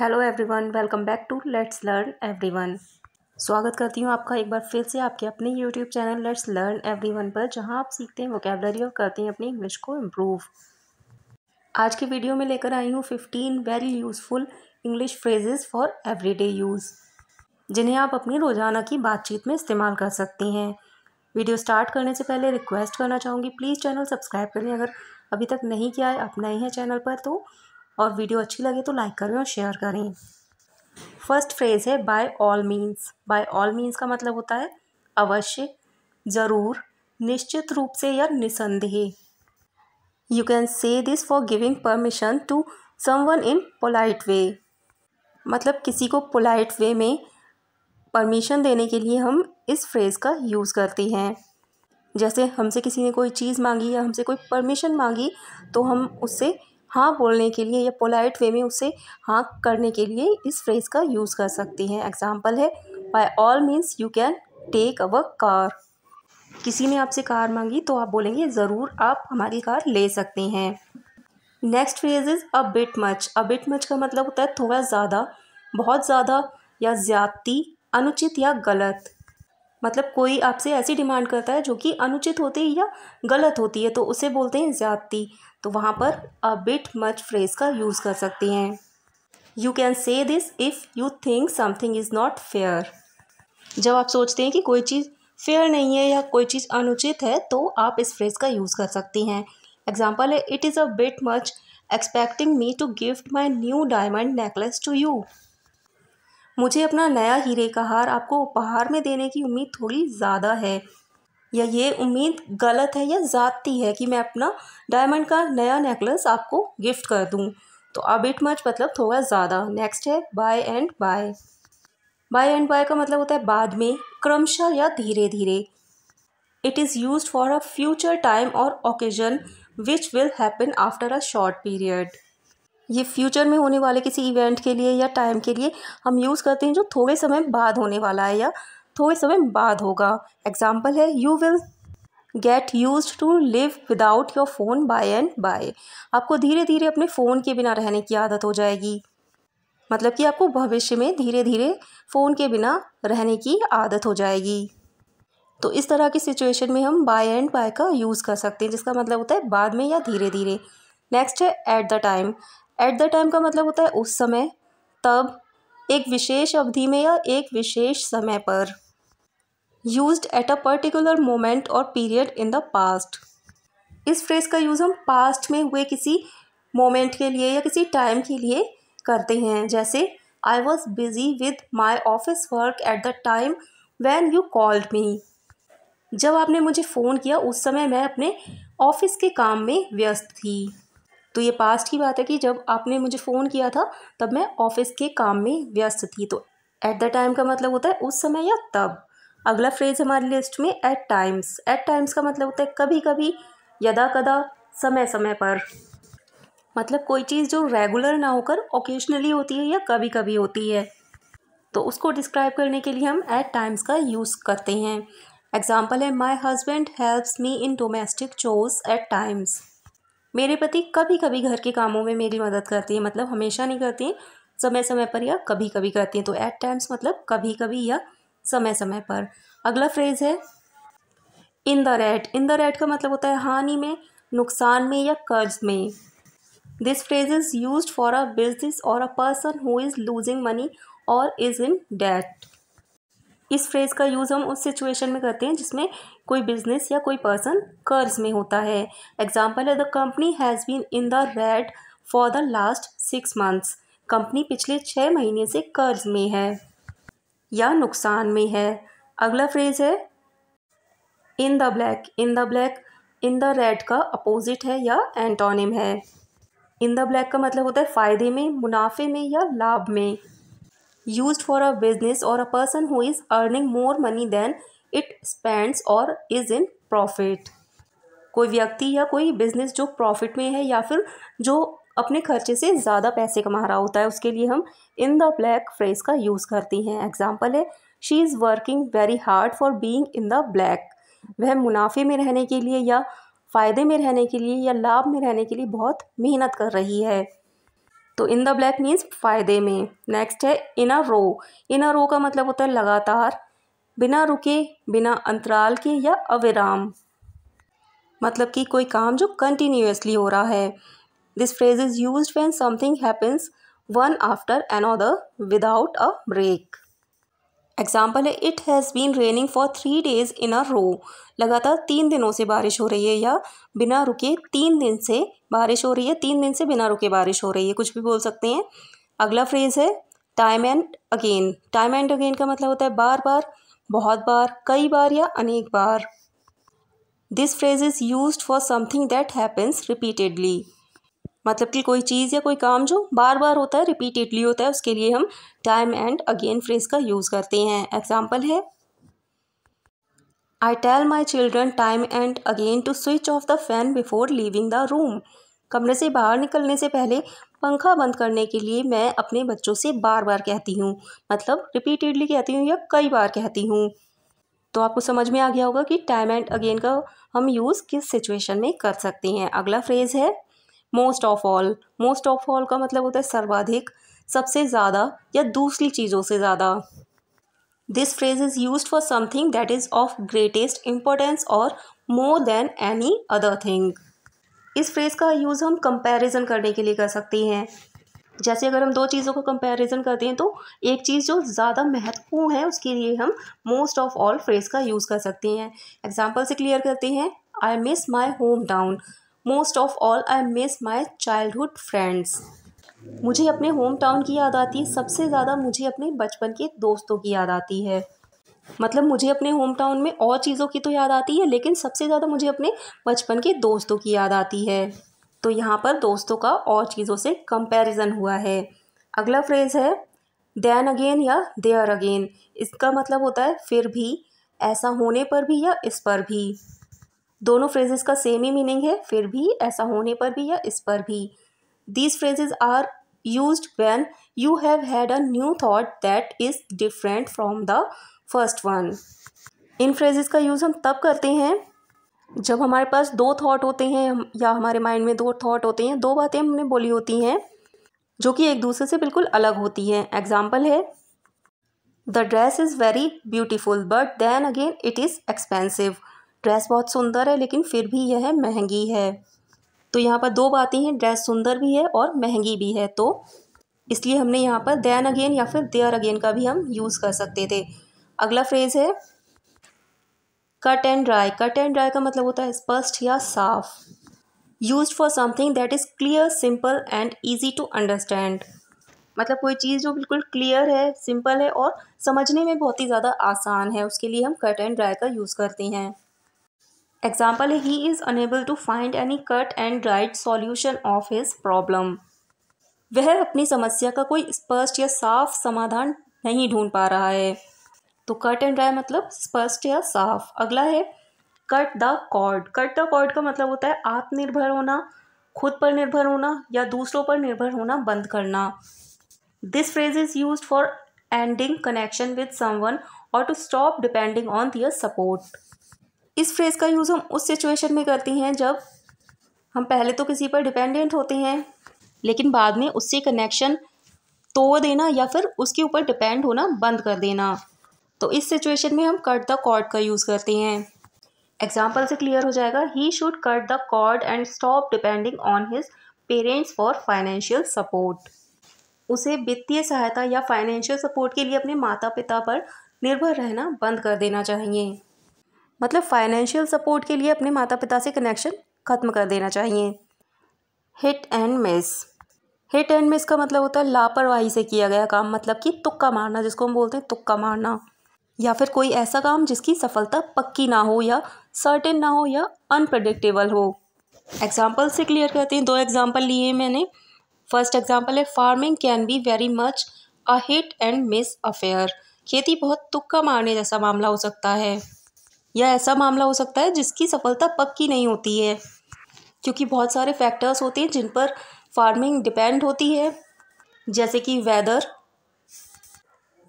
Hello everyone welcome back to let's learn everyone स्वागत करती हूँ आपका एक बार फिर से आपके अपने YouTube channel let's learn everyone पर जहाँ आप सीखते हैं वोकेबलरी और करते हैं अपनी इंग्लिश को इम्प्रूव आज के वीडियो में लेकर आई हूँ fifteen very useful English phrases for every use जिन्हें आप अपनी रोज़ाना की बातचीत में इस्तेमाल कर सकती हैं वीडियो स्टार्ट करने से पहले रिक्वेस्ट करना चाहूँगी प्लीज़ चैनल सब्सक्राइब करें अगर अभी तक नहीं किया है आप नए हैं चैनल पर तो और वीडियो अच्छी लगे तो लाइक करें और शेयर करें फर्स्ट फ्रेज़ है by all means by all means का मतलब होता है अवश्य ज़रूर निश्चित रूप से या निसंदेह you can say this for giving permission to someone in polite way मतलब किसी को पोलाइट वे में परमिशन देने के लिए हम इस फ्रेज़ का यूज़ करते हैं जैसे हमसे किसी ने कोई चीज़ मांगी या हमसे कोई परमिशन मांगी तो हम उससे हाँ बोलने के लिए या पोलाइट वे में उसे हाँ करने के लिए इस फ्रेज़ का यूज़ कर सकते हैं एग्ज़ाम्पल है by all means you can take our car किसी ने आपसे कार मांगी तो आप बोलेंगे ज़रूर आप हमारी कार ले सकते हैं next phrase is a bit much a bit much का मतलब होता है थोड़ा ज़्यादा बहुत ज़्यादा या ज़्यादती अनुचित या गलत मतलब कोई आपसे ऐसी डिमांड करता है जो कि अनुचित होती है या गलत होती है तो उसे बोलते हैं ज़्यादती तो वहाँ पर अ बिट मच फ्रेज का यूज़ कर सकते हैं you can say this if you think something is not fair जब आप सोचते हैं कि कोई चीज़ फेयर नहीं है या कोई चीज़ अनुचित है तो आप इस फ्रेज़ का यूज़ कर सकती हैं एग्जाम्पल है it is a bit much expecting me to gift my new diamond necklace to you मुझे अपना नया हीरे का हार आपको उपहार में देने की उम्मीद थोड़ी ज़्यादा है या ये उम्मीद गलत है या ज़ाती है कि मैं अपना डायमंड का नया नेकलेस आपको गिफ्ट कर दूँ तो अब इट मच मतलब थोड़ा ज़्यादा नेक्स्ट है by and by by and by का मतलब होता है बाद में क्रमशः या धीरे धीरे it is use for a future time और occasion which will happen after a short period ये फ्यूचर में होने वाले किसी इवेंट के लिए या टाइम के लिए हम यूज़ करते हैं जो थोड़े समय बाद होने वाला है या थोड़े तो समय बाद होगा एग्जाम्पल है you will get use to live without your phone by and by आपको धीरे धीरे अपने फ़ोन के बिना रहने की आदत हो जाएगी मतलब कि आपको भविष्य में धीरे धीरे फ़ोन के बिना रहने की आदत हो जाएगी तो इस तरह की सिचुएशन में हम बाय एंड बाय का यूज़ कर सकते हैं जिसका मतलब होता है बाद में या धीरे धीरे नेक्स्ट है at the time at the time का मतलब होता है उस समय तब एक विशेष अवधि में या एक विशेष समय पर use at a particular moment और पीरियड इन द पास्ट इस फ्रेज़ का यूज़ हम पास्ट में हुए किसी मोमेंट के लिए या किसी टाइम के लिए करते हैं जैसे I was busy with my office work at the time when you called me जब आपने मुझे फ़ोन किया उस समय मैं अपने ऑफिस के काम में व्यस्त थी तो ये पास्ट की बात है कि जब आपने मुझे फ़ोन किया था तब मैं ऑफिस के काम में व्यस्त थी तो एट द टाइम का मतलब होता है उस समय या तब अगला फ्रेज हमारी लिस्ट में एट टाइम्स एट टाइम्स का मतलब होता है कभी कभी यदा कदा समय समय पर मतलब कोई चीज़ जो रेगुलर ना होकर ओकेजनली होती है या कभी कभी होती है तो उसको डिस्क्राइब करने के लिए हम एट टाइम्स का यूज़ करते हैं एग्ज़ाम्पल है my husband helps me in domestic चोज एट टाइम्स मेरे पति कभी कभी घर के कामों में मेरी मदद करती हैं मतलब हमेशा नहीं करती हैं समय समय पर या कभी कभी करती हैं तो एट टाइम्स मतलब कभी कभी या समय समय पर अगला फ्रेज है in the red in the red का मतलब होता है हानि में नुकसान में या कर्ज में this phrase is use for a business और a person who is losing money और इज़ इन डेट इस फ्रेज़ का यूज़ हम उस सिचुएशन में करते हैं जिसमें कोई बिजनेस या कोई पर्सन कर्ज में होता है एग्जाम्पल है the company has been in the red for the last six months company पिछले छः महीने से कर्ज में है या नुकसान में है अगला फ्रेज़ है in the black in the black in the red का अपोजिट है या एंटोनिम है इन द ब्लैक का मतलब होता है फ़ायदे में मुनाफे में या लाभ में यूज फॉर अ बिजनेस और a person who is earning more money than it spends और इज़ इन प्रॉफिट कोई व्यक्ति या कोई बिजनेस जो प्रॉफिट में है या फिर जो अपने खर्चे से ज़्यादा पैसे कमा रहा होता है उसके लिए हम इन द ब्लैक फ्रेज़ का यूज़ करती हैं एग्जाम्पल है she is working very hard for being in the black वह मुनाफे में रहने के लिए या फ़ायदे में रहने के लिए या लाभ में रहने के लिए बहुत मेहनत कर रही है तो इन द ब्लैक मीन्स फ़ायदे में नेक्स्ट है इन अ रो इन अ रो का मतलब होता है लगातार बिना रुके बिना अंतराल के या अविराम मतलब कि कोई काम जो कंटिन्यूसली हो रहा है phrase is use when something happens one after an another without a break example है it has been raining for three days in a row लगातार तीन दिनों से बारिश हो रही है या बिना रुके तीन दिन से बारिश हो रही है तीन दिन से बिना रुके बारिश हो रही है कुछ भी बोल सकते हैं अगला फ्रेज़ है time and again time and again का मतलब होता है बार बार बहुत बार कई बार या अनेक बार this phrase is use for something that happens repeatedly मतलब कि कोई चीज़ या कोई काम जो बार बार होता है रिपीटेडली होता है उसके लिए हम टाइम एंड अगेन फ्रेज का यूज़ करते हैं एग्जाम्पल है I tell my children time and again to switch off the fan before leaving the room कमरे से बाहर निकलने से पहले पंखा बंद करने के लिए मैं अपने बच्चों से बार बार कहती हूँ मतलब रिपीटेडली कहती हूँ या कई बार कहती हूँ तो आपको समझ में आ गया होगा कि टाइम एंड अगेन का हम यूज़ किस सिचुएशन में कर सकते हैं अगला फ्रेज़ है most of all most of all का मतलब होता है सर्वाधिक सबसे ज़्यादा या दूसरी चीज़ों से ज़्यादा this phrase is use for something that is of greatest importance और more than any other thing इस फ्रेज़ का यूज़ हम कंपेरिजन करने के लिए कर सकते हैं जैसे अगर हम दो चीज़ों को कंपेरिजन करते हैं तो एक चीज़ जो ज़्यादा महत्वपूर्ण है उसके लिए हम मोस्ट ऑफ ऑल फ्रेज़ का यूज़ कर सकते हैं एग्जाम्पल से क्लियर करते हैं I miss my home town most of all I miss my childhood friends मुझे अपने होम टाउन की याद आती है सबसे ज़्यादा मुझे अपने बचपन के दोस्तों की याद आती है मतलब मुझे अपने होम टाउन में और चीज़ों की तो याद आती है लेकिन सबसे ज़्यादा मुझे अपने बचपन के दोस्तों की याद आती है तो यहाँ पर दोस्तों का और चीज़ों से कंपैरिजन हुआ है अगला फ्रेज़ है देन अगेन या देयर अगेन इसका मतलब होता है फिर भी ऐसा होने पर भी या इस पर भी दोनों फ्रेजेस का सेम ही मीनिंग है फिर भी ऐसा होने पर भी या इस पर भी these phrases are use when you have had a new thought that is different from the first one इन फ्रेजेस का यूज़ हम तब करते हैं जब हमारे पास दो थाट होते हैं या हमारे माइंड में दो थाट होते हैं दो बातें हमने बोली होती हैं जो कि एक दूसरे से बिल्कुल अलग होती हैं एग्जाम्पल है the dress is very beautiful but then again it is expensive dress बहुत सुंदर है लेकिन फिर भी यह महंगी है तो यहाँ पर दो बातें हैं ड्रेस सुंदर भी है और महंगी भी है तो इसलिए हमने यहाँ पर दैन अगेन या फिर देयर अगेन का भी हम यूज़ कर सकते थे अगला फ्रेज है cut and dry cut and dry का मतलब होता है स्पष्ट या साफ use for something that is clear simple and easy to understand मतलब कोई चीज़ जो बिल्कुल क्लियर है सिंपल है और समझने में बहुत ही ज़्यादा आसान है उसके लिए हम कट एंड ड्राई का यूज़ करते हैं Example, he is unable to find any cut and dried solution of his problem. वह अपनी समस्या का कोई स्पष्ट या साफ समाधान नहीं ढूंढ पा रहा है तो कट एंड ड्राई मतलब स्पष्ट या साफ अगला है cut the cord cut the cord का मतलब होता है आत्मनिर्भर होना खुद पर निर्भर होना या दूसरों पर निर्भर होना बंद करना this phrase is use for ending connection with someone और to stop depending on their support इस फ्रेज़ का यूज़ हम उस सिचुएशन में करते हैं जब हम पहले तो किसी पर डिपेंडेंट होते हैं लेकिन बाद में उससे कनेक्शन तोड़ देना या फिर उसके ऊपर डिपेंड होना बंद कर देना तो इस सिचुएशन में हम कट द कॉर्ड का यूज़ करते हैं एग्जाम्पल से क्लियर हो जाएगा he should cut the cord and stop depending on his parents for financial support उसे वित्तीय सहायता या फाइनेंशियल सपोर्ट के लिए अपने माता पिता पर निर्भर रहना बंद कर देना चाहिए मतलब फाइनेंशियल सपोर्ट के लिए अपने माता पिता से कनेक्शन ख़त्म कर देना चाहिए hit and miss hit and miss का मतलब होता है लापरवाही से किया गया काम मतलब कि तुक्का मारना जिसको हम बोलते हैं तुक्का मारना या फिर कोई ऐसा काम जिसकी सफलता पक्की ना हो या सर्टेन ना हो या अनप्रडिक्टेबल हो एग्जाम्पल से क्लियर करते हैं दो एग्जाम्पल लिए मैंने फर्स्ट एग्जाम्पल है farming can be very much a hit and miss affair खेती बहुत तुक्का मारने जैसा मामला हो सकता है यह ऐसा मामला हो सकता है जिसकी सफलता पक्की नहीं होती है क्योंकि बहुत सारे फैक्टर्स होते हैं जिन पर फार्मिंग डिपेंड होती है जैसे कि वेदर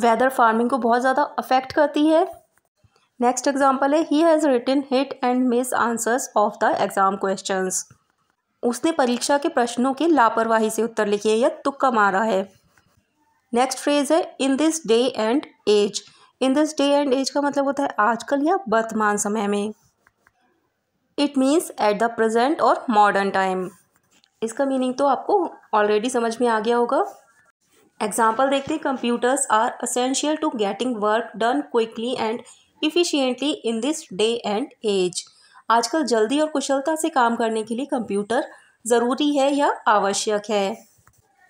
वेदर फार्मिंग को बहुत ज़्यादा अफेक्ट करती है नेक्स्ट एग्जाम्पल है he has written hit and miss answers of the exam questions उसने परीक्षा के प्रश्नों के लापरवाही से उत्तर लिखे या तुक्का मारा है नेक्स्ट फ्रेज है in this day and age in this day and age का मतलब होता है आजकल या वर्तमान समय में it means at the present और मॉडर्न टाइम इसका मीनिंग तो आपको ऑलरेडी समझ में आ गया होगा एग्जाम्पल देखते हैं computers are essential to getting work done quickly and efficiently in this day and age आजकल जल्दी और कुशलता से काम करने के लिए कंप्यूटर ज़रूरी है या आवश्यक है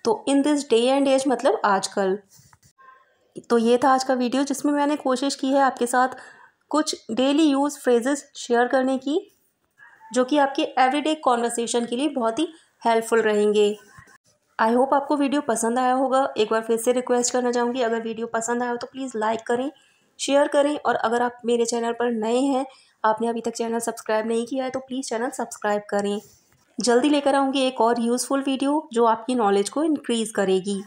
तो in this day and age मतलब आजकल तो ये था आज का वीडियो जिसमें मैंने कोशिश की है आपके साथ कुछ डेली यूज़ फ्रेजेस शेयर करने की जो कि आपके एवरीडे कॉन्वर्सेशन के लिए बहुत ही हेल्पफुल रहेंगे आई होप आपको वीडियो पसंद आया होगा एक बार फिर से रिक्वेस्ट करना चाहूँगी अगर वीडियो पसंद आया हो तो प्लीज़ लाइक करें शेयर करें और अगर आप मेरे चैनल पर नए हैं आपने अभी तक चैनल सब्सक्राइब नहीं किया है तो प्लीज़ चैनल सब्सक्राइब करें जल्दी लेकर आऊँगी एक और यूज़फुल वीडियो जो आपकी नॉलेज को इनक्रीज़ करेगी